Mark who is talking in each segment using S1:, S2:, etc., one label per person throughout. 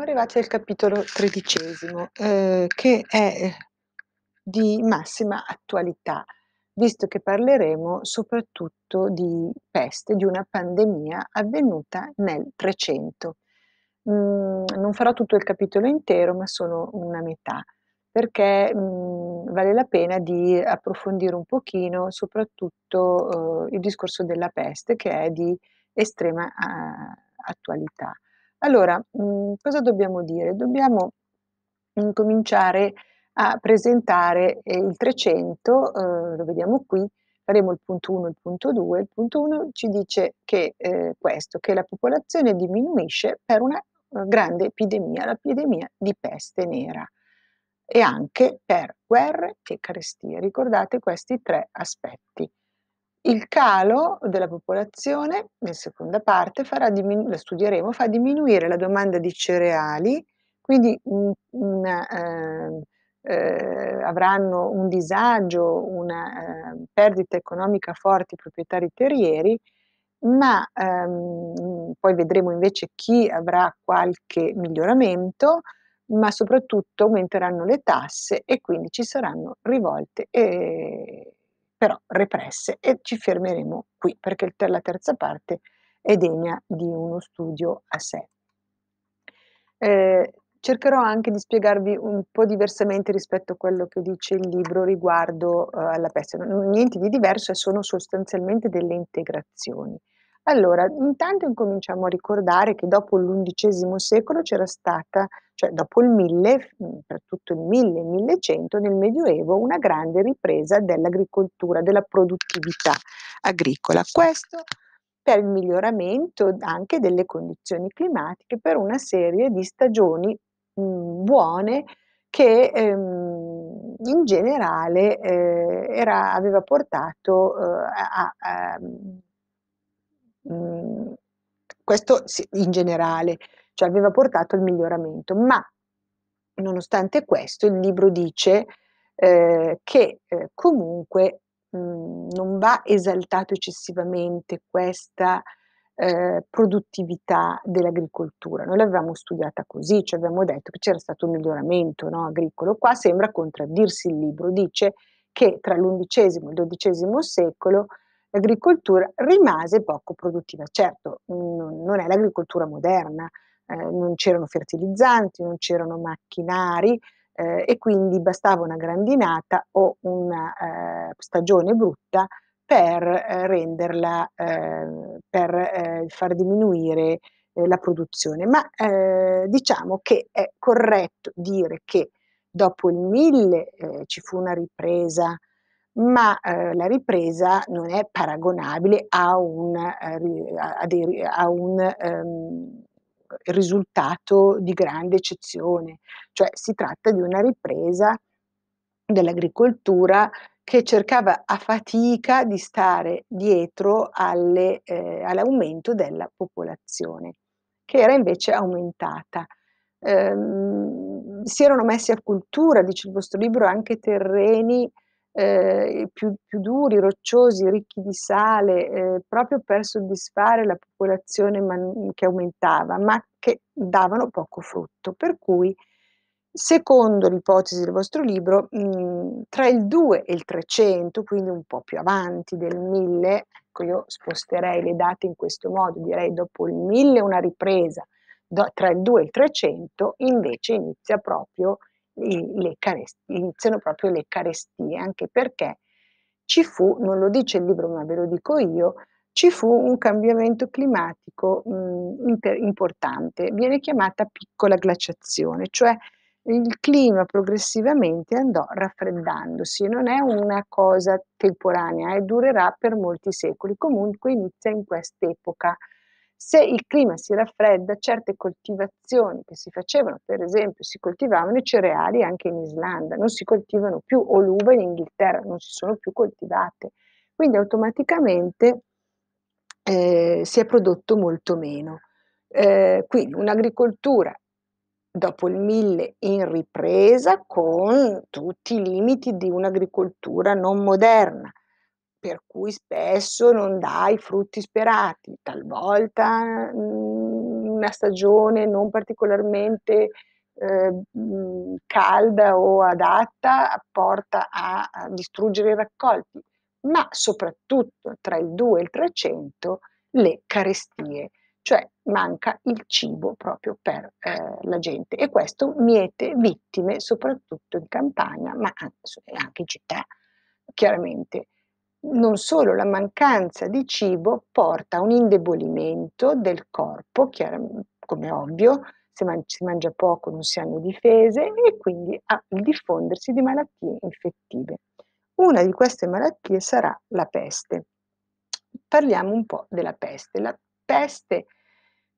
S1: Siamo arrivati al capitolo tredicesimo, eh, che è eh, di massima attualità, visto che parleremo soprattutto di peste, di una pandemia avvenuta nel 300. Mm, non farò tutto il capitolo intero, ma solo una metà, perché mm, vale la pena di approfondire un pochino soprattutto eh, il discorso della peste, che è di estrema eh, attualità. Allora, mhmm, cosa dobbiamo dire? Dobbiamo cominciare a presentare, ehm, il 300, uhm, eh, lo vediamo qui, faremo il punto 1 e il punto 2. Il punto 1 ci dice che, ehm, questo, che la popolazione diminuisce per una, eh, grande epidemia, l'epidemia di peste nera e anche per guerre e carestie. Ricordate questi tre aspetti. Il calo della popolazione, nel seconda parte, farà diminu- lo studieremo, fa diminuire la domanda di cereali, quindi un- una, eh, eh, avranno un disagio, una eh, perdita economica forte i proprietari terrieri, ma ehm, poi vedremo invece chi avrà qualche miglioramento, ma soprattutto aumenteranno le tasse e quindi ci saranno rivolte e eh, però represse e ci fermeremo qui perché la terza parte è degna di uno studio a sé. Eh, cercherò anche di spiegarvi un po' diversamente rispetto a quello che dice il libro riguardo eh, alla peste. Non, niente di diverso, sono sostanzialmente delle integrazioni. Allora, intanto incominciamo a ricordare che dopo l'undicesimo secolo c'era stata, cioè dopo il 1000, mh, mm, per tutto il 1000 1100 nel Medioevo, una grande ripresa dell'agricoltura, della produttività agricola. Questo per il miglioramento anche delle condizioni climatiche per una serie di stagioni mh, mm, buone che ehm, in generale eh, era, aveva portato eh, a, a Uhm, questo in generale, cioè aveva portato al miglioramento, ma nonostante questo il libro dice eh, che eh, comunque mh, mhmm, non va esaltato eccessivamente questa eh, produttività dell'agricoltura. Noi l'avevamo studiata così, cioè abbiamo detto che c'era stato un miglioramento no, agricolo. Qua sembra contraddirsi il libro, dice che tra l'undicesimo e il dodicesimo secolo l'agricoltura rimase poco produttiva. Certo, non è l'agricoltura moderna, eh, non c'erano fertilizzanti, non c'erano macchinari eh, e quindi bastava una grandinata o una eh, stagione brutta per eh, renderla, eh, per eh, far diminuire la produzione. Ma diciamo che è corretto dire che dopo il 1000 ci fu una ripresa ma eh, la ripresa non è paragonabile a un, eh, a, dei, a un um, risultato di grande eccezione, cioè si tratta di una ripresa dell'agricoltura che cercava a fatica di stare dietro alle, eh, all'aumento della popolazione, che era invece aumentata. Ehm, si erano messi a cultura, dice il vostro libro, anche terreni eh, più, più, duri, rocciosi, ricchi di sale, eh, proprio per soddisfare la popolazione man- che aumentava, ma che davano poco frutto. Per cui, secondo l'ipotesi del vostro libro, mh, mhmm, tra il 2 e il 300, quindi un po' più avanti del 1000, ecco io sposterei le date in questo modo, direi dopo il 1000 una ripresa, do- tra il 2 e il 300 invece inizia proprio le carestie, iniziano proprio le carestie, anche perché ci fu, non lo dice il libro ma ve lo dico io, ci fu un cambiamento climatico mh, mhmm, inter- importante, viene chiamata piccola glaciazione, cioè il clima progressivamente andò raffreddandosi, non è una cosa temporanea e eh, durerà per molti secoli, comunque inizia in quest'epoca se il clima si raffredda, certe coltivazioni che si facevano, per esempio, si coltivavano i cereali anche in Islanda, non si coltivano più, o l'uva in Inghilterra, non si sono più coltivate. Quindi automaticamente eh, si è prodotto molto meno. Eh, quindi un'agricoltura dopo il 1000 in ripresa con tutti i limiti di un'agricoltura non moderna, per cui spesso non dà i frutti sperati, talvolta mh, mm, una stagione non particolarmente eh, mm, calda o adatta porta a, a distruggere i raccolti, ma soprattutto tra il 2 e il 300 le carestie, cioè manca il cibo proprio per eh, la gente e questo miete vittime soprattutto in campagna, ma anche in città, chiaramente non solo la mancanza di cibo porta a un indebolimento del corpo, come ovvio, se man- si mangia poco non si hanno difese e quindi al diffondersi di malattie infettive. Una di queste malattie sarà la peste. Parliamo un po' della peste. La peste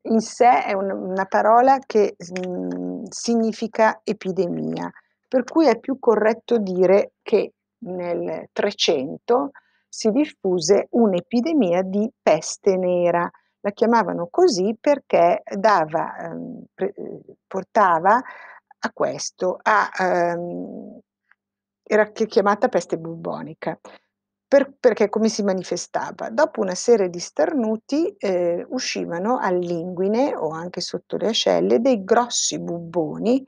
S1: in sé è un- una parola che mh, mhmm, significa epidemia, per cui è più corretto dire che nel 300 si diffuse un'epidemia di peste nera. La chiamavano così perché dava, ehm, pre- portava a questo, a, ehm, era chiamata peste bubonica, Per, perché come si manifestava? Dopo una serie di starnuti eh, uscivano all'inguine o anche sotto le ascelle dei grossi bubboni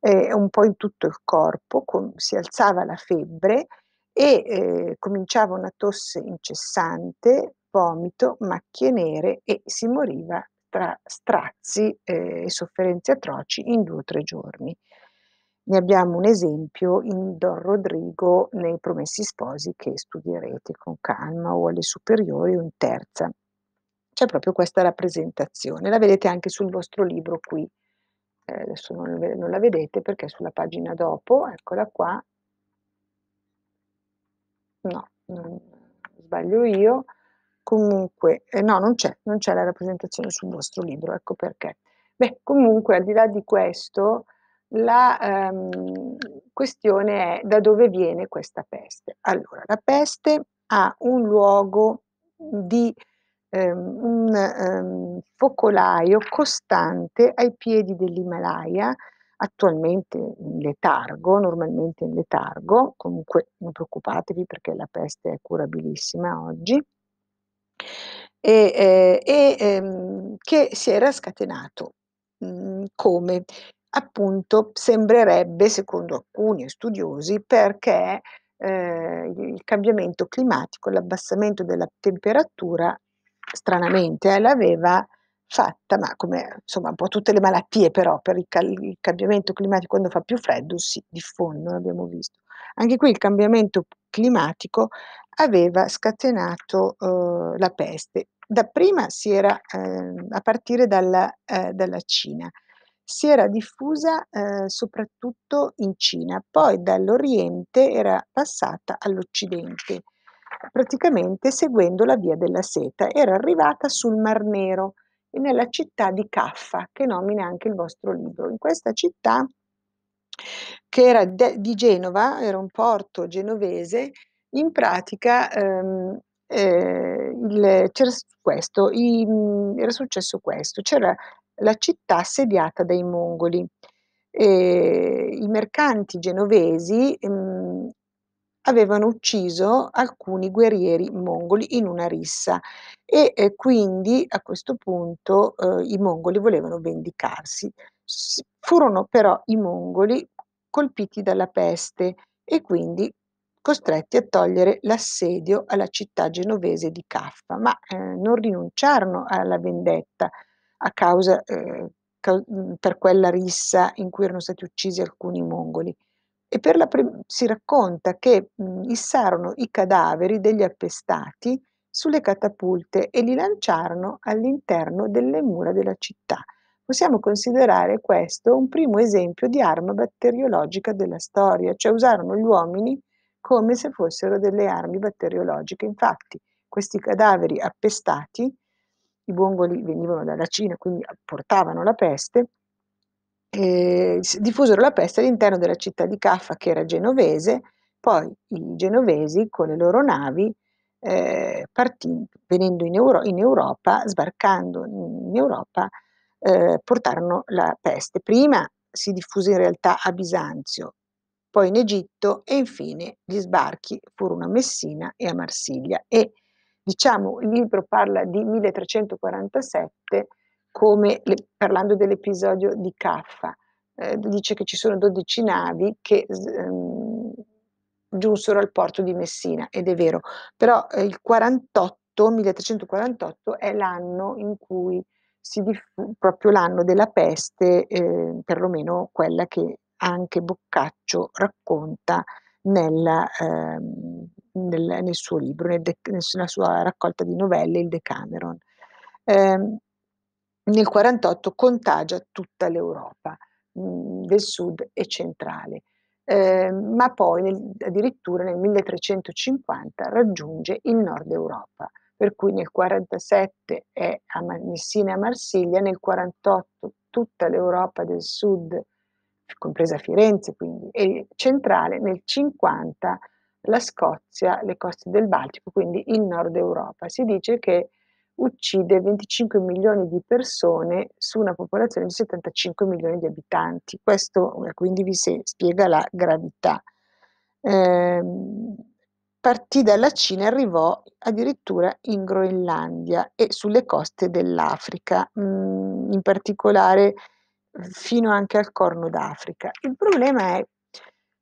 S1: eh, un po' in tutto il corpo, con, si alzava la febbre e eh, cominciava una tosse incessante, vomito, macchie nere e si moriva tra strazi eh, e sofferenze atroci in due o tre giorni. Ne abbiamo un esempio in Don Rodrigo nei Promessi Sposi che studierete con calma o alle superiori o in terza. C'è proprio questa rappresentazione, la vedete anche sul vostro libro qui. Eh, adesso non, non la vedete perché è sulla pagina dopo, eccola qua, no, non sbaglio io. Comunque, eh, no, non c'è, non c'è la rappresentazione sul vostro libro, ecco perché. Beh, comunque, al di là di questo, la ehm, questione è da dove viene questa peste. Allora, la peste ha un luogo di ehm, un ehm, focolaio costante ai piedi dell'Himalaya, attualmente in letargo, normalmente in letargo, comunque non preoccupatevi perché la peste è curabilissima oggi, e, eh, e ehm, che si era scatenato mh, mm, come appunto sembrerebbe, secondo alcuni studiosi, perché eh, il cambiamento climatico, l'abbassamento della temperatura, stranamente, eh, l'aveva fatta, ma come insomma un po' tutte le malattie però per il, cal- il cambiamento climatico quando fa più freddo si diffondono, abbiamo visto. Anche qui il cambiamento climatico aveva scatenato eh, la peste. Dapprima si era, eh, a partire dalla, eh, dalla, Cina, si era diffusa eh, soprattutto in Cina, poi dall'Oriente era passata all'Occidente, praticamente seguendo la via della seta, era arrivata sul Mar Nero e nella città di Caffa, che nomina anche il vostro libro. In questa città, che era de- di Genova, era un porto genovese, in pratica ehm, eh, il, c'era, questo, i, mm, era successo questo, c'era la città assediata dai mongoli. E I mercanti genovesi ehm, avevano ucciso alcuni guerrieri mongoli in una rissa e eh, quindi a questo punto eh, i mongoli volevano vendicarsi. S- furono però i mongoli colpiti dalla peste e quindi costretti a togliere l'assedio alla città genovese di Caffa, ma eh, non rinunciarono alla vendetta a causa, eh, ca- mm, per quella rissa in cui erano stati uccisi alcuni mongoli. E per la pre- si racconta che mh, mm, issarono i cadaveri degli appestati sulle catapulte e li lanciarono all'interno delle mura della città. Possiamo considerare questo un primo esempio di arma batteriologica della storia, cioè usarono gli uomini come se fossero delle armi batteriologiche. Infatti, questi cadaveri appestati, i bongoli venivano dalla Cina, quindi portavano la peste, eh, diffusero la peste all'interno della città di Caffa, che era genovese, poi i genovesi con le loro navi eh, partì venendo in, Euro- in, Europa, sbarcando in Europa, eh, portarono la peste. Prima si diffuse in realtà a Bisanzio, poi in Egitto e infine gli sbarchi furono a Messina e a Marsiglia. E diciamo, il libro parla di 1347 come le, parlando dell'episodio di Caffa. Eh, dice che ci sono 12 navi che ehm, giunsero al porto di Messina, ed è vero, però eh, il 48, 1348 è l'anno in cui si diffu- proprio l'anno della peste, eh, perlomeno quella che anche Boccaccio racconta nella, eh, nel, nel, suo libro, nel de- nella sua raccolta di novelle, il Decameron. Eh, nel 48 contagia tutta l'Europa mh, mm, del sud e centrale. Ehm, ma poi nel, addirittura nel 1350 raggiunge il nord Europa, per cui nel 47 è a Messina e a Marsiglia, nel 48 tutta l'Europa del sud, compresa Firenze quindi, e centrale, nel 50 la Scozia, le coste del Baltico, quindi il nord Europa. Si dice che uccide 25 milioni di persone su una popolazione di 75 milioni di abitanti. Questo eh, quindi vi spiega la gravità. Eh, partì dalla Cina e arrivò addirittura in Groenlandia e sulle coste dell'Africa, mh, mm, in particolare fino anche al Corno d'Africa. Il problema è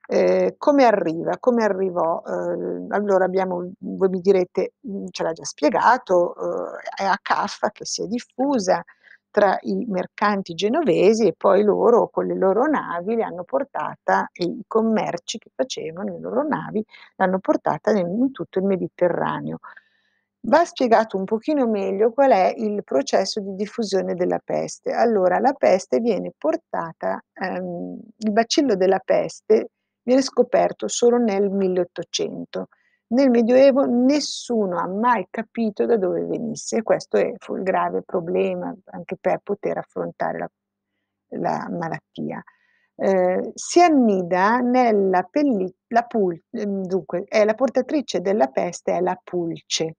S1: eh, come arriva? Come arrivò? Eh, allora abbiamo, voi mi direte, mhmm, ce l'ha già spiegato, eh, è a Caffa che si è diffusa tra i mercanti genovesi e poi loro con le loro navi le hanno portata, i commerci che facevano, le loro navi, l'hanno portata nel, in tutto il Mediterraneo. Va spiegato un pochino meglio qual è il processo di diffusione della peste. Allora, la peste viene portata, ehm, il bacillo della peste viene scoperto solo nel 1800. Nel Medioevo nessuno ha mai capito da dove venisse e questo è, fu il grave problema anche per poter affrontare la, la malattia. Eh, si annida nella pellicola, ehm, dunque è la portatrice della peste, è la pulce.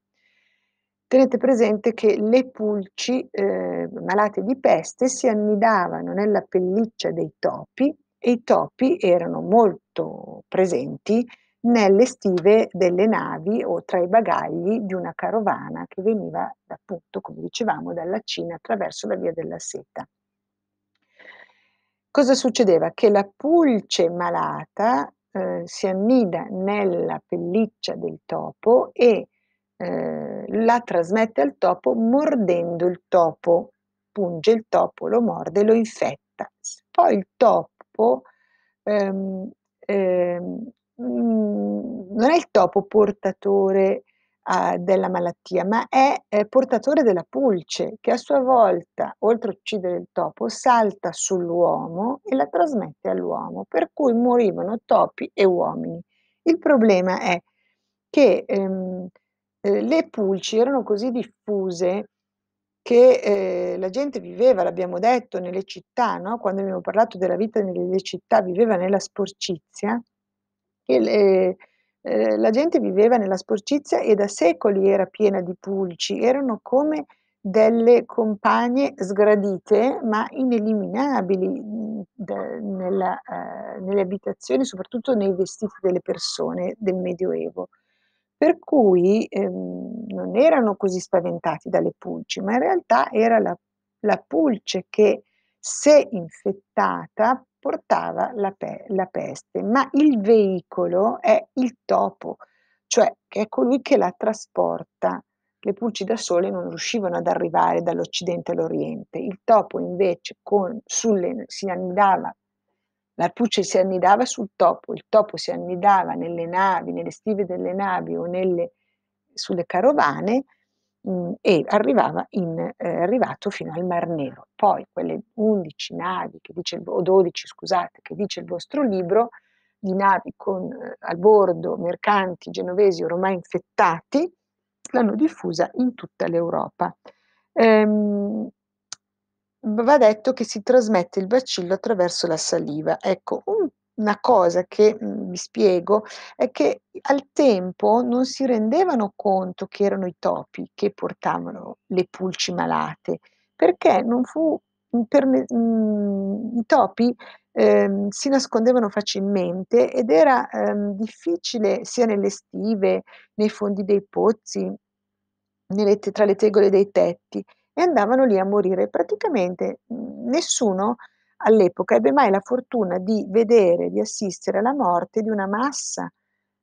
S1: Tenete presente che le pulci eh, malate di peste si annidavano nella pelliccia dei topi e i topi erano molto presenti nelle stive delle navi o tra i bagagli di una carovana che veniva appunto, come dicevamo, dalla Cina attraverso la via della seta. Cosa succedeva? Che la pulce malata eh, si annida nella pelliccia del topo e eh, la trasmette al topo mordendo il topo, punge il topo, lo morde e lo infetta. Poi il topo topo, ehm, ehm, mm, non è il topo portatore eh, della malattia, ma è, è portatore della pulce, che a sua volta, oltre a uccidere il topo, salta sull'uomo e la trasmette all'uomo, per cui morivano topi e uomini. Il problema è che ehm, eh, le pulci erano così diffuse che, ehm, la gente viveva, l'abbiamo detto, nelle città, no, quando abbiamo parlato della vita nelle città, viveva nella sporcizia, che le ehm, eh, la gente viveva nella sporcizia e da secoli era piena di pulci, erano come delle compagne sgradite ma ineliminabili mm, de, nella, eh, nelle abitazioni, soprattutto nei vestiti delle persone del Medioevo. Per cui ehm, non erano così spaventati dalle pulci, ma in realtà era la, la pulce che se infettata portava la, pe- la, peste, ma il veicolo è il topo, cioè che è colui che la trasporta. Le pulci da sole non riuscivano ad arrivare dall'Occidente all'Oriente, il topo invece con, sulle, si andava la puce si annidava sul topo, il topo si annidava nelle navi, nelle stive delle navi o nelle, sulle carovane mh, mm, e arrivava in, eh, arrivato fino al Mar Nero. Poi quelle 11 navi, il, o 12 scusate, che dice il vostro libro, di navi con eh, al bordo mercanti genovesi ormai infettati, l'hanno diffusa in tutta l'Europa. Ehm, va detto che si trasmette il bacillo attraverso la saliva. Ecco, una cosa che mm, vi spiego è che al tempo non si rendevano conto che erano i topi che portavano le pulci malate, perché non fu mm, per, mh, mm, i topi ehm, si nascondevano facilmente ed era ehm, difficile sia nelle stive, nei fondi dei pozzi, nelle, tra le tegole dei tetti e andavano lì a morire. Praticamente mhmm, nessuno all'epoca ebbe mai la fortuna di vedere, di assistere alla morte di una massa,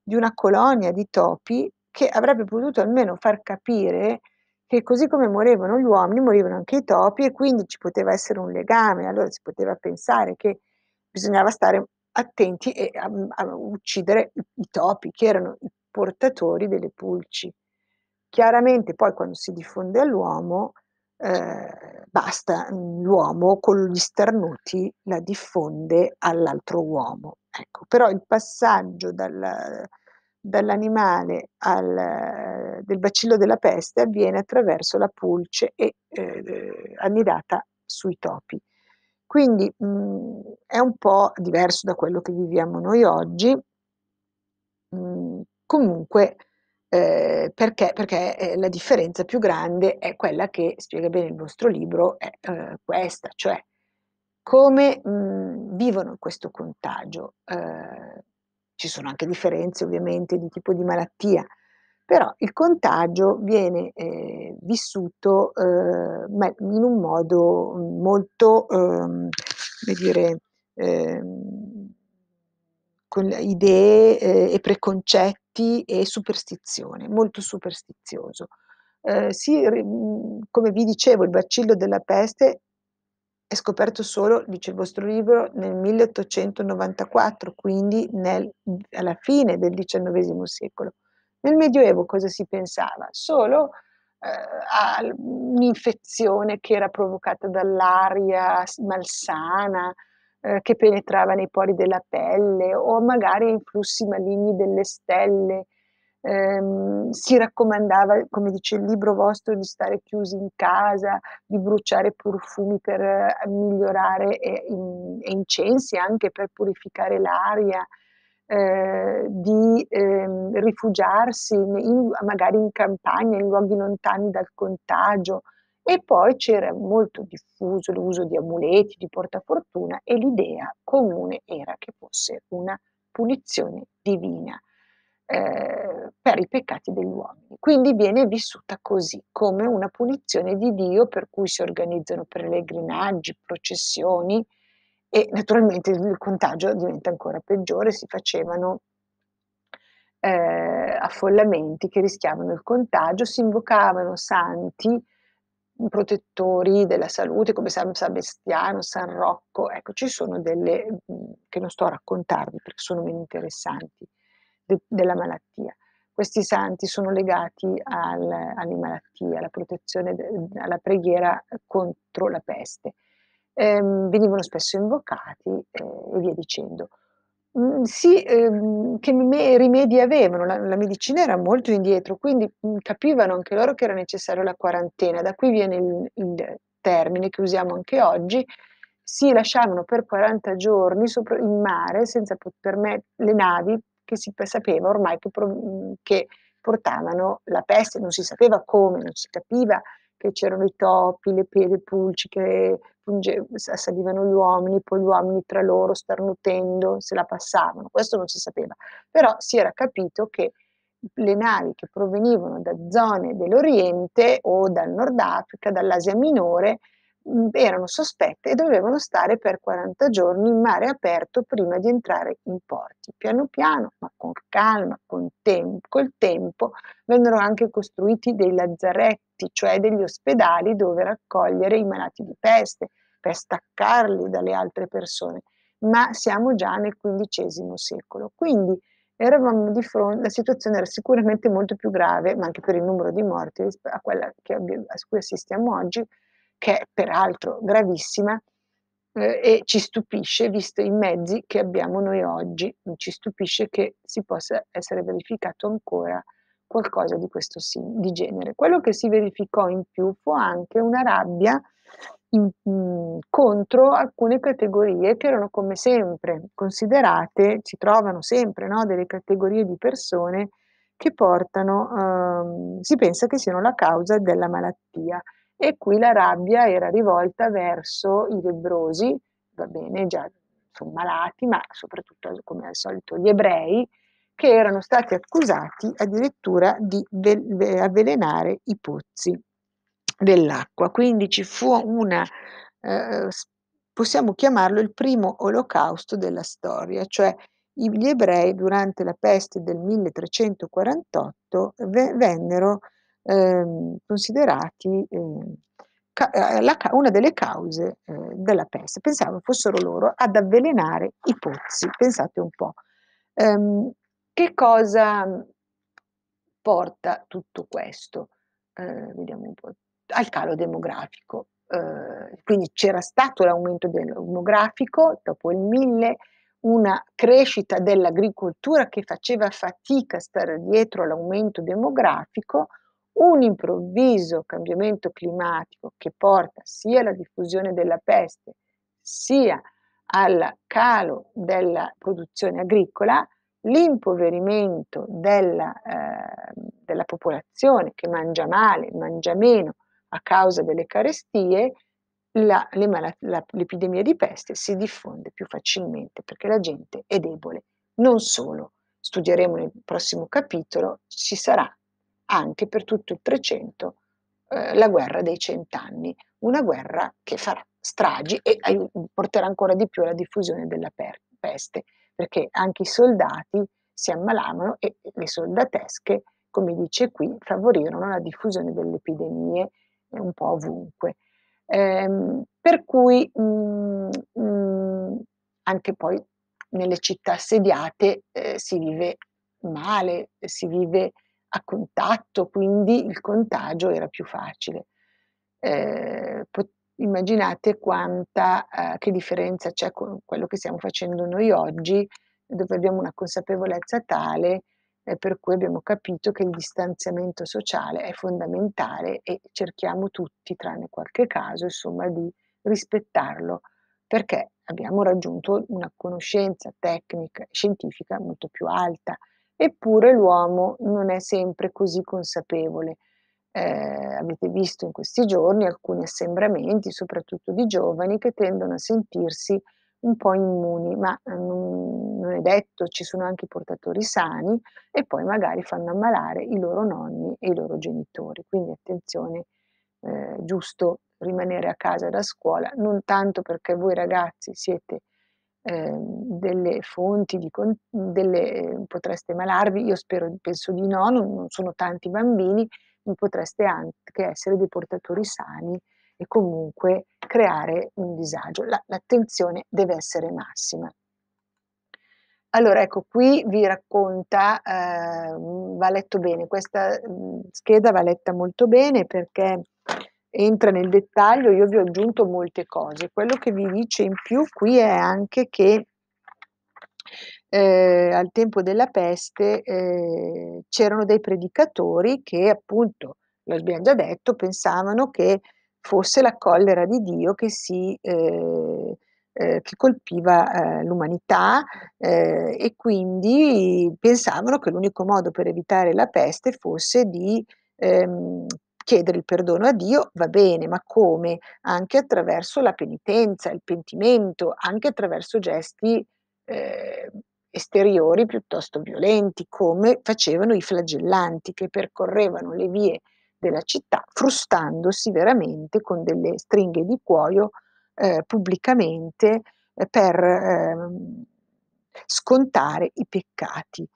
S1: di una colonia di topi che avrebbe potuto almeno far capire che così come morivano gli uomini, morivano anche i topi e quindi ci poteva essere un legame, allora si poteva pensare che bisognava stare attenti e a, ehm, a uccidere i, i topi che erano i portatori delle pulci. Chiaramente poi quando si diffonde all'uomo eh, basta, mm, l'uomo con gli starnuti la diffonde all'altro uomo. Ecco, però il passaggio dalla, dall'animale al, del bacillo della peste avviene attraverso la pulce e eh, annidata sui topi. Quindi mh, mm, è un po' diverso da quello che viviamo noi oggi, mh, mm, comunque Ehm, perché, perché eh, la differenza più grande è quella che, spiega bene il nostro libro, è eh, questa, cioè come mh, mhmm, vivono questo contagio. Ehm, ci sono anche differenze ovviamente di tipo di malattia, però il contagio viene ehm, vissuto in un modo molto, come dire, con idee eh, e preconcetti e superstizione, molto superstizioso. Eh, sì, mhmm, come vi dicevo, il bacillo della peste è scoperto solo, dice il vostro libro, nel 1894, quindi nel, alla fine del XIX secolo. Nel Medioevo cosa si pensava? Solo eh, a un'infezione che era provocata dall'aria malsana, eh, che penetrava nei pori della pelle o magari in flussi maligni delle stelle. Ehm, si raccomandava, come dice il libro vostro, di stare chiusi in casa, di bruciare profumi per eh, migliorare e, eh, e, incensi anche per purificare l'aria. Eh, di ehm, rifugiarsi in, magari in campagna, in luoghi lontani dal contagio, e poi c'era molto diffuso l'uso di amuleti, di portafortuna e l'idea comune era che fosse una punizione divina eh, per i peccati degli uomini. Quindi viene vissuta così, come una punizione di Dio per cui si organizzano pellegrinaggi, processioni e naturalmente il contagio diventa ancora peggiore, si facevano eh, affollamenti che rischiavano il contagio, si invocavano santi protettori della salute come San Sebastiano, San Rocco, ecco ci sono delle mm, che non sto a raccontarvi perché sono meno interessanti de, della malattia. Questi santi sono legati al, alle malattie, alla protezione, de, alla preghiera contro la peste. Ehm, venivano spesso invocati eh, e via dicendo. Mhmm, sì, ehm, che rimedi avevano, la la medicina era molto indietro, quindi, mhmm, capivano anche loro che era necessaria la quarantena, da qui viene il il termine che usiamo anche oggi. Si lasciavano per 40 giorni sopra in mare senza po perme le navi che si sapeva ormai che mhmm, che portavano la peste, non si sapeva come, non si capiva che c'erano i topi, le piede pulci che punge- assalivano gli uomini, poi gli uomini tra loro starnutendo se la passavano, questo non si sapeva, però si era capito che le navi che provenivano da zone dell'Oriente o dal Nord Africa, dall'Asia Minore, Mm, erano sospette e dovevano stare per 40 giorni in mare aperto prima di entrare in porti. Piano piano, ma con calma, con tem- col tempo, vennero anche costruiti dei lazzaretti, cioè degli ospedali dove raccogliere i malati di peste per staccarli dalle altre persone. Ma siamo già nel XV secolo, quindi eravamo di fronte, la situazione era sicuramente molto più grave, ma anche per il numero di morti a quella che, a cui assistiamo oggi, che è peraltro gravissima eh, e ci stupisce, visto i mezzi che abbiamo noi oggi, ci stupisce che si possa essere verificato ancora qualcosa di questo di genere. Quello che si verificò in più fu anche una rabbia in, mh, mm, contro alcune categorie che erano come sempre considerate, si trovano sempre no, delle categorie di persone che portano, ehm, si pensa che siano la causa della malattia e qui la rabbia era rivolta verso i lebbrosi, va bene, già sono malati, ma soprattutto come al solito gli ebrei, che erano stati accusati addirittura di avvelenare i pozzi dell'acqua. Quindi ci fu una, eh, possiamo chiamarlo il primo olocausto della storia, cioè gli ebrei durante la peste del 1348 vennero ehm, considerati ehm, eh, la, una delle cause eh, della peste. Pensavo fossero loro ad avvelenare i pozzi, pensate un po'. Ehm, che cosa porta tutto questo? Eh, vediamo un po', al calo demografico. Eh, quindi c'era stato l'aumento demografico dopo il 1000, una crescita dell'agricoltura che faceva fatica a stare dietro all'aumento demografico un improvviso cambiamento climatico che porta sia alla diffusione della peste sia al calo della produzione agricola, l'impoverimento della, eh, della popolazione che mangia male, mangia meno a causa delle carestie, la, malat- la, l'epidemia di peste si diffonde più facilmente perché la gente è debole. Non solo, studieremo nel prossimo capitolo, ci sarà anche per tutto il 300 eh, la guerra dei cent'anni, una guerra che farà stragi e porterà ancora di più alla diffusione della peste, perché anche i soldati si ammalavano e le soldatesche, come dice qui, favorirono la diffusione delle epidemie eh, un po' ovunque. Ehm, per cui mh, mm, mh, mm, anche poi nelle città assediate eh, si vive male, si vive a contatto, quindi il contagio era più facile. Eh, pot- immaginate quanta, eh, che differenza c'è con quello che stiamo facendo noi oggi, dove abbiamo una consapevolezza tale eh, per cui abbiamo capito che il distanziamento sociale è fondamentale e cerchiamo tutti, tranne qualche caso, insomma, di rispettarlo perché abbiamo raggiunto una conoscenza tecnica e scientifica molto più alta Eppure l'uomo non è sempre così consapevole. Eh, avete visto in questi giorni alcuni assembramenti, soprattutto di giovani, che tendono a sentirsi un po' immuni, ma eh, non, non è detto, ci sono anche i portatori sani e poi magari fanno ammalare i loro nonni e i loro genitori. Quindi attenzione, eh, giusto rimanere a casa da scuola, non tanto perché voi ragazzi siete eh, delle fonti, di con- delle, ehm, potreste malarvi, io spero, penso di no, non, non sono tanti bambini, ma potreste anche essere dei portatori sani e comunque creare un disagio. La- l'attenzione deve essere massima. Allora, ecco, qui vi racconta, eh, va letto bene, questa mhmm, scheda va letta molto bene perché entra nel dettaglio, io vi ho aggiunto molte cose. Quello che vi dice in più qui è anche che eh, al tempo della peste eh, c'erano dei predicatori che appunto, lo abbiamo già detto, pensavano che fosse la collera di Dio che si... Eh, eh, che colpiva eh, l'umanità eh, e quindi pensavano che l'unico modo per evitare la peste fosse di ehm, chiedere il perdono a Dio va bene, ma come? Anche attraverso la penitenza, il pentimento, anche attraverso gesti eh, esteriori piuttosto violenti, come facevano i flagellanti che percorrevano le vie della città frustandosi veramente con delle stringhe di cuoio eh, pubblicamente eh, per ehm, scontare i peccati.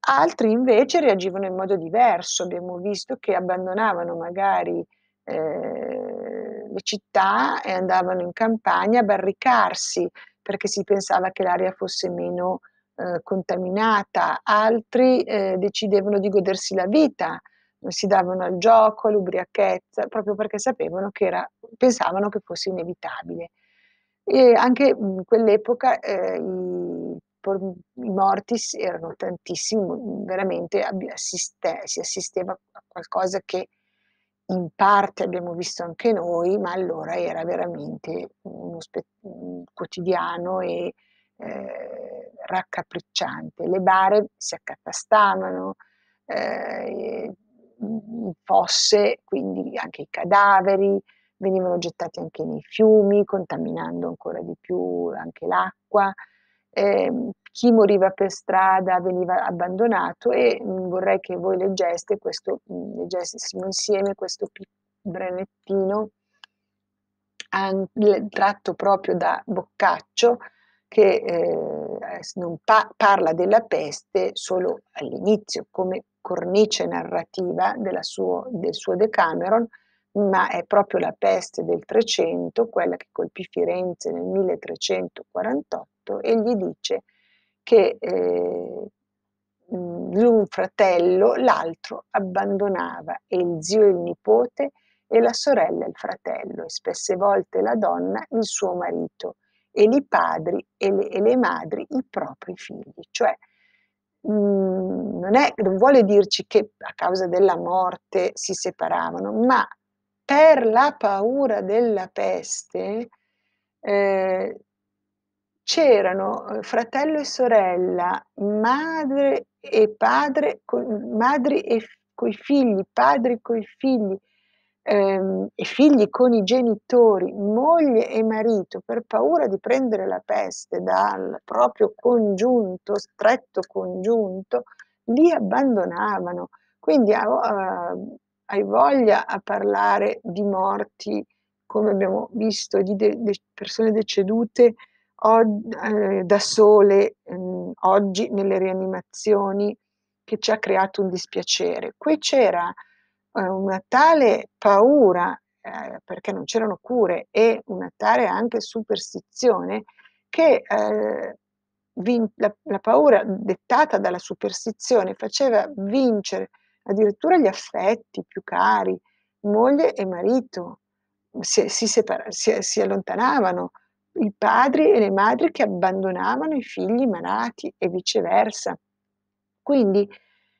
S1: Altri invece reagivano in modo diverso, abbiamo visto che abbandonavano magari eh, le città e andavano in campagna a barricarsi perché si pensava che l'aria fosse meno eh, contaminata, altri eh, decidevano di godersi la vita, si davano al gioco, all'ubriachezza, proprio perché sapevano che era, pensavano che fosse inevitabile. E anche in quell'epoca eh, i i morti erano tantissimi, mhmm, veramente assiste, si assisteva a qualcosa che in parte abbiamo visto anche noi, ma allora era veramente uno spe- mhmm, quotidiano e eh, raccapricciante. Le bare si accatastavano, eh, fosse, quindi anche i cadaveri, venivano gettati anche nei fiumi, contaminando ancora di più anche l'acqua eh, chi moriva per strada veniva abbandonato e mh, mm, vorrei che voi leggeste questo, mh, mm, leggessimo insieme questo brenettino an- tratto proprio da Boccaccio che eh, non pa- parla della peste solo all'inizio come cornice narrativa suo, del suo Decameron, ma è proprio la peste del 300, quella che colpì Firenze nel 1348 e gli dice che eh, l'un fratello, l'altro abbandonava e il zio e il nipote e la sorella e il fratello e spesse volte la donna il suo marito e i padri e le, e le madri i propri figli. Cioè, non, è, non, vuole dirci che a causa della morte si separavano, ma per la paura della peste eh, c'erano eh, fratello e sorella, madre e padre, con, madri e coi figli, padri coi figli ehm, e figli con i genitori, moglie e marito, per paura di prendere la peste dal proprio congiunto, stretto congiunto, li abbandonavano. Quindi eh, hai voglia a parlare di morti, come abbiamo visto, di de- de- persone decedute o- eh, da sole ehm, oggi nelle rianimazioni, che ci ha creato un dispiacere. Qui c'era eh, una tale paura, eh, perché non c'erano cure, e una tale anche superstizione, che eh, la, la paura dettata dalla superstizione faceva vincere addirittura gli affetti più cari, moglie e marito, mhmm, si, si, separa, si, si allontanavano, i padri e le madri che abbandonavano i figli malati e viceversa. Quindi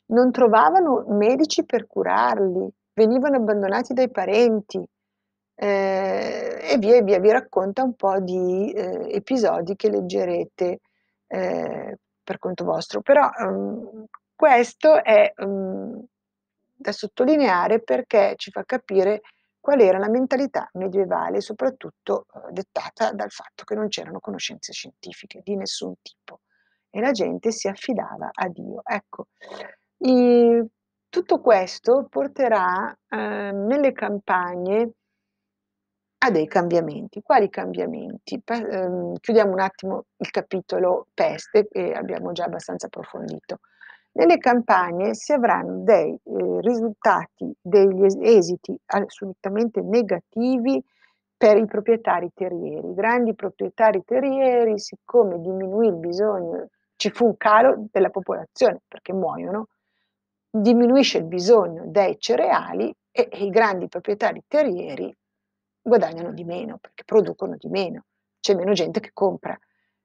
S1: non trovavano medici per curarli, venivano abbandonati dai parenti. Eh, e via e via vi racconta un po' di eh, episodi che leggerete eh, per conto vostro. Però ehm, questo è mh, uhm, da sottolineare perché ci fa capire qual era la mentalità medievale, soprattutto eh, dettata dal fatto che non c'erano conoscenze scientifiche di nessun tipo e la gente si affidava a Dio. Ecco, i, tutto questo porterà eh, nelle campagne a dei cambiamenti. Quali cambiamenti? Pa- ehm, chiudiamo un attimo il capitolo peste che abbiamo già abbastanza approfondito. Nelle campagne si avranno dei eh, risultati, degli esiti assolutamente negativi per i proprietari terrieri. I grandi proprietari terrieri, siccome diminuì il bisogno, ci fu un calo della popolazione perché muoiono, diminuisce il bisogno dei cereali e, e i grandi proprietari terrieri guadagnano di meno perché producono di meno, c'è meno gente che compra.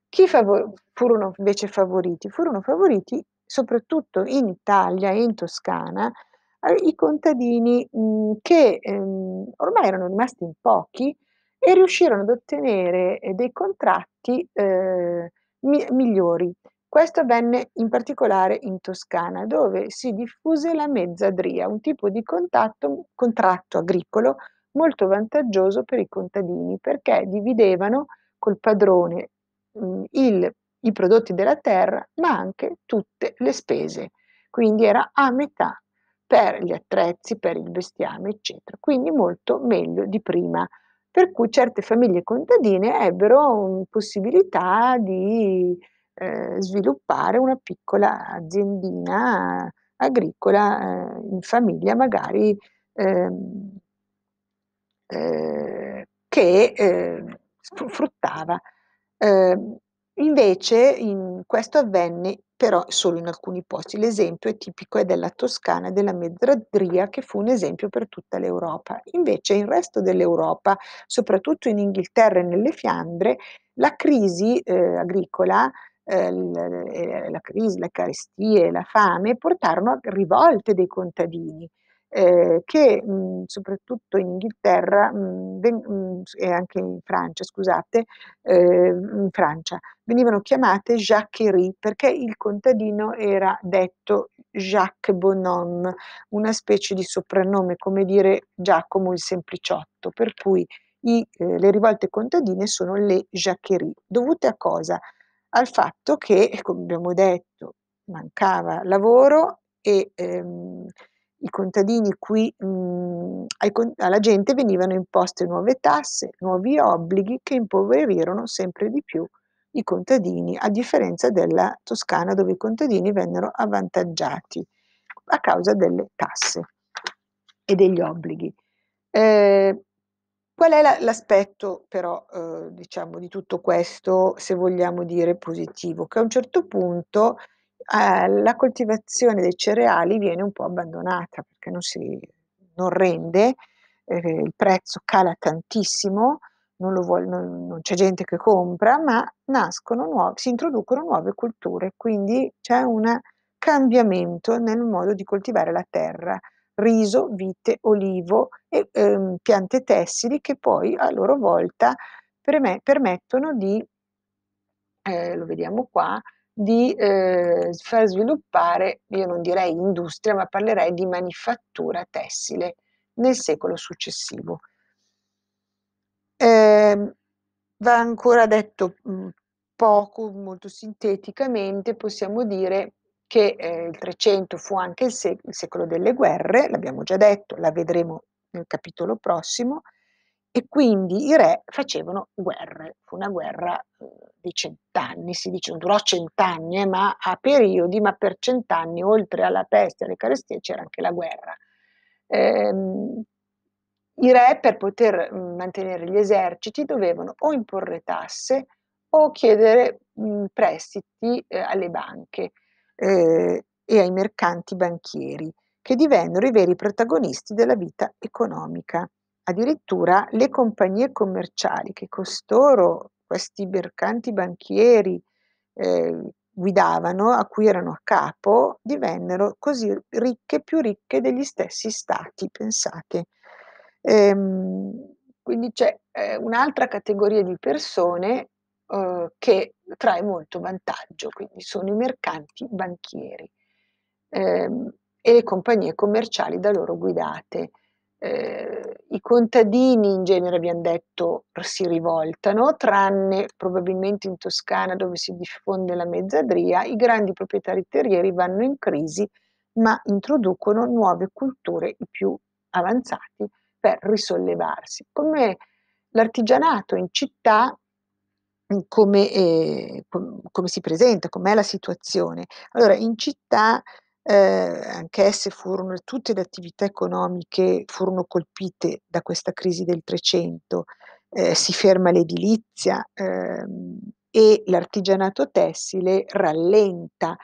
S1: Chi favor- furono invece favoriti? Furono favoriti soprattutto in Italia e in Toscana, eh, i contadini mm, che ehm, ormai erano rimasti in pochi e riuscirono ad ottenere eh, dei contratti eh, migliori. Questo avvenne in particolare in Toscana, dove si diffuse la mezzadria, un tipo di contatto- contratto agricolo molto vantaggioso per i contadini, perché dividevano col padrone mh, mm, il i prodotti della terra, ma anche tutte le spese. Quindi era a metà per gli attrezzi, per il bestiame, eccetera. Quindi molto meglio di prima. Per cui certe famiglie contadine ebbero possibilità di eh, sviluppare una piccola aziendina agricola eh, in famiglia, magari ehm, eh, che sfruttava. Eh, Invece in questo avvenne però solo in alcuni posti. L'esempio è tipico è della Toscana e della Mezzadria che fu un esempio per tutta l'Europa. Invece il resto dell'Europa, soprattutto in Inghilterra e nelle Fiandre, la crisi eh, agricola eh, eh la crisi, le carestie, la fame portarono a rivolte dei contadini eh, che mh, mhmm, soprattutto in Inghilterra mh, mhmm, ven- mhmm, e anche in Francia, scusate, eh, in Francia, venivano chiamate Jacquerie perché il contadino era detto Jacques Bonhomme, una specie di soprannome, come dire Giacomo il Sempliciotto, per cui i, eh, le rivolte contadine sono le Jacquerie, dovute a cosa? Al fatto che, come abbiamo detto, mancava lavoro e ehm, i contadini qui, mh, mhmm, ai, alla gente venivano imposte nuove tasse, nuovi obblighi che impoverirono sempre di più i contadini, a differenza della Toscana dove i contadini vennero avvantaggiati a causa delle tasse e degli obblighi. Eh, qual è la, l'aspetto però, eh, diciamo, di tutto questo, se vogliamo dire positivo? Che a un certo punto eh, la coltivazione dei cereali viene un po' abbandonata perché non, si, non rende, eh, il prezzo cala tantissimo, non, vuole, non, non, c'è gente che compra, ma nuove, si introducono nuove culture, quindi c'è un cambiamento nel modo di coltivare la terra, riso, vite, olivo e ehm, piante tessili che poi a loro volta permettono di, eh, lo vediamo qua, di eh, far sviluppare, io non direi industria, ma parlerei di manifattura tessile nel secolo successivo. Eh, va ancora detto mm, poco, molto sinteticamente, possiamo dire che eh, il 300 fu anche il, sec- il secolo delle guerre, l'abbiamo già detto, la vedremo nel capitolo prossimo, e quindi i re facevano guerre, fu una guerra uhm, di cent'anni, si dice, non durò cent'anni, eh, ma a periodi, ma per cent'anni, oltre alla peste e alle carestie, c'era anche la guerra. Eh, I re per poter mhmm, mantenere gli eserciti dovevano o imporre tasse o chiedere mh, mhmm, prestiti eh, alle banche eh, e ai mercanti banchieri, che divennero i veri protagonisti della vita economica addirittura le compagnie commerciali che costoro, questi mercanti banchieri, eh, guidavano, a cui erano a capo, divennero così ricche, più ricche degli stessi stati, pensate. Ehm, quindi c'è eh, un'altra categoria di persone eh, che trae molto vantaggio, quindi sono i mercanti banchieri ehm, e le compagnie commerciali da loro guidate eh, i contadini in genere, abbiamo detto, si rivoltano, tranne probabilmente in Toscana dove si diffonde la mezzadria, i grandi proprietari terrieri vanno in crisi ma introducono nuove culture i più avanzati per risollevarsi, come l'artigianato in città come, eh, come, si presenta, com'è la situazione. Allora, in città eh, esse furono, tutte le attività economiche furono colpite da questa crisi del 300, eh, si ferma l'edilizia ehm, e l'artigianato tessile rallenta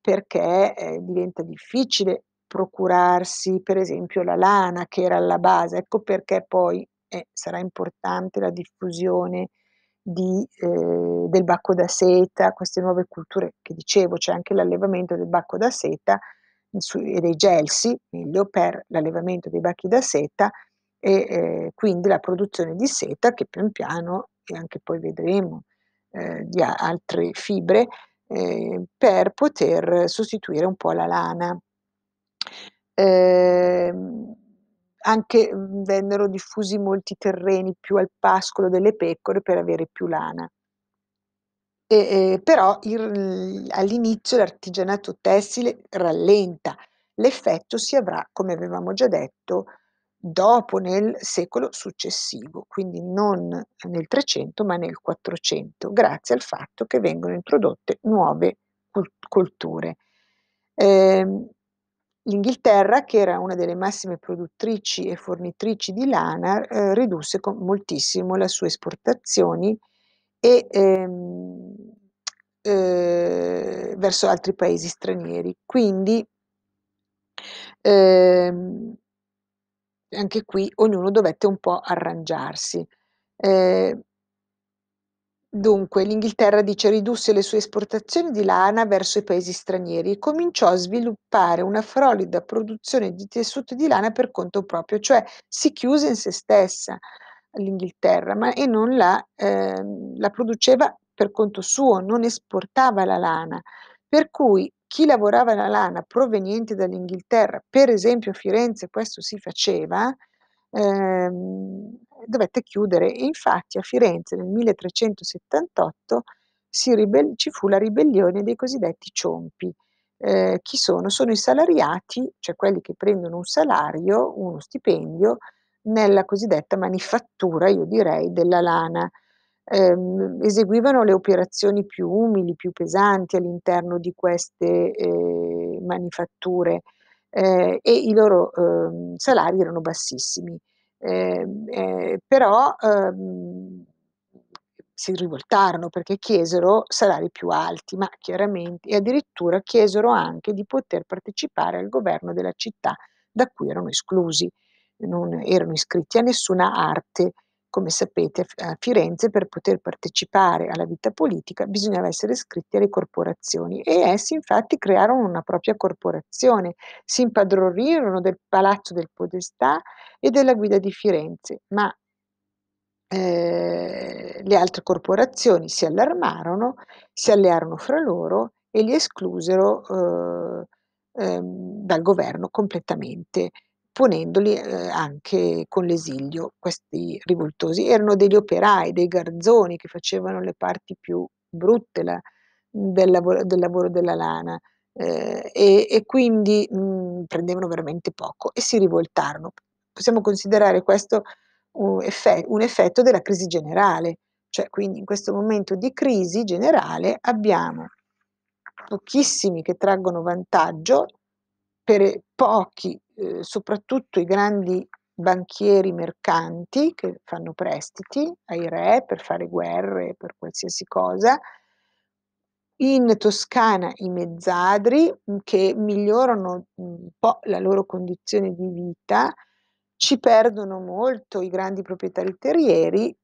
S1: perché eh, diventa difficile procurarsi per esempio la lana che era alla base, ecco perché poi eh, sarà importante la diffusione di, eh, del bacco da seta, queste nuove culture che dicevo, c'è anche l'allevamento del bacco da seta mhmm, e dei gelsi, meglio per l'allevamento dei bacchi da seta e eh, quindi la produzione di seta che pian piano, e anche poi vedremo, eh, di altre fibre ehm, per poter sostituire un po' la lana. Eh, anche mhmm, vennero diffusi molti terreni più al pascolo delle pecore per avere più lana. E, eh, però il, all'inizio l'artigianato tessile rallenta, l'effetto si avrà, come avevamo già detto, dopo nel secolo successivo, quindi non nel 300 ma nel 400, grazie al fatto che vengono introdotte nuove colture. Eh, L'Inghilterra, che era una delle massime produttrici e fornitrici di lana, eh, ridusse moltissimo le sue esportazioni e, ehm, eh, verso altri paesi stranieri. Quindi ehm, anche qui ognuno dovette un po' arrangiarsi. Eh, Dunque, l'Inghilterra dice ridusse le sue esportazioni di lana verso i paesi stranieri e cominciò a sviluppare una frolida produzione di tessuto di lana per conto proprio, cioè si chiuse in se stessa l'Inghilterra, ma e non la, ehm, la produceva per conto suo, non esportava la lana. Per cui chi lavorava la lana proveniente dall'Inghilterra, per esempio a Firenze questo si faceva, ehm, dovette chiudere e infatti a Firenze nel 1378 si ribel- ci fu la ribellione dei cosiddetti ciompi. Eh, chi sono? Sono i salariati, cioè quelli che prendono un salario, uno stipendio, nella cosiddetta manifattura, io direi, della lana. Eh, eseguivano le operazioni più umili, più pesanti all'interno di queste eh, manifatture eh, e i loro eh, salari erano bassissimi. Ehm, eh, però ehm, si rivoltarono perché chiesero salari più alti, ma chiaramente, e addirittura chiesero anche di poter partecipare al governo della città da cui erano esclusi, non erano iscritti a nessuna arte come sapete a Firenze per poter partecipare alla vita politica bisognava essere iscritti alle corporazioni e essi infatti crearono una propria corporazione, si impadronirono del Palazzo del Podestà e della guida di Firenze, ma eh, le altre corporazioni si allarmarono, si allearono fra loro e li esclusero eh, eh, dal governo completamente punendoli eh, anche con l'esilio. Questi rivoltosi erano degli operai, dei garzoni che facevano le parti più brutte la, del, lavoro, del, lavoro, della lana eh, e, e, quindi mh, mm, prendevano veramente poco e si rivoltarono. Possiamo considerare questo un, effet- un effetto della crisi generale, cioè quindi in questo momento di crisi generale abbiamo pochissimi che traggono vantaggio per pochi, eh, soprattutto i grandi banchieri mercanti che fanno prestiti ai re per fare guerre, per qualsiasi cosa. In Toscana i mezzadri mm, che migliorano mm, un po' la loro condizione di vita, ci perdono molto i grandi proprietari terrieri,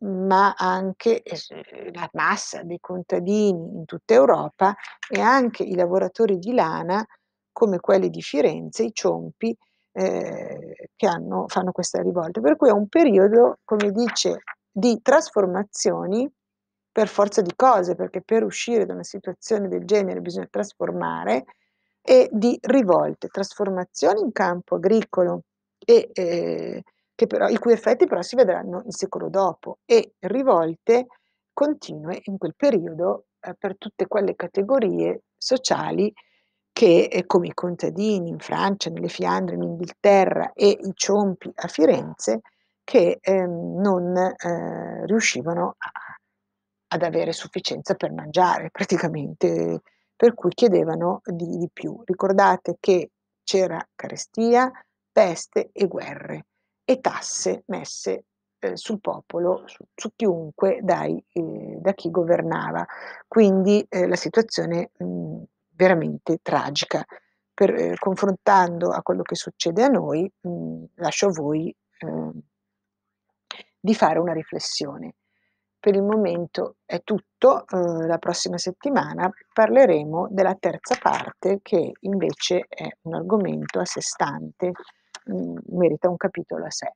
S1: ma anche eh, eh, la massa dei contadini in tutta Europa e anche i lavoratori di lana come quelli di Firenze, i Ciompi, eh, che hanno, fanno questa rivolta. Per cui è un periodo, come dice, di trasformazioni per forza di cose, perché per uscire da una situazione del genere bisogna trasformare, e di rivolte, trasformazioni in campo agricolo, e, eh, però, i cui effetti però si vedranno il secolo dopo, e rivolte continue in quel periodo eh, per tutte quelle categorie sociali che eh, come i contadini in Francia, nelle Fiandre, in Inghilterra e i ciompi a Firenze, che ehm, non eh, riuscivano a, ad avere sufficienza per mangiare praticamente, per cui chiedevano di, di più. Ricordate che c'era carestia, peste e guerre e tasse messe eh, sul popolo, su, su chiunque, dai, eh, da chi governava. Quindi eh, la situazione... Mh, mm, veramente tragica. Per, eh, confrontando a quello che succede a noi, mh, mhmm, lascio a voi eh, di fare una riflessione. Per il momento è tutto, eh, la prossima settimana parleremo della terza parte che invece è un argomento a sé stante, mh, mhmm, merita un capitolo a sé.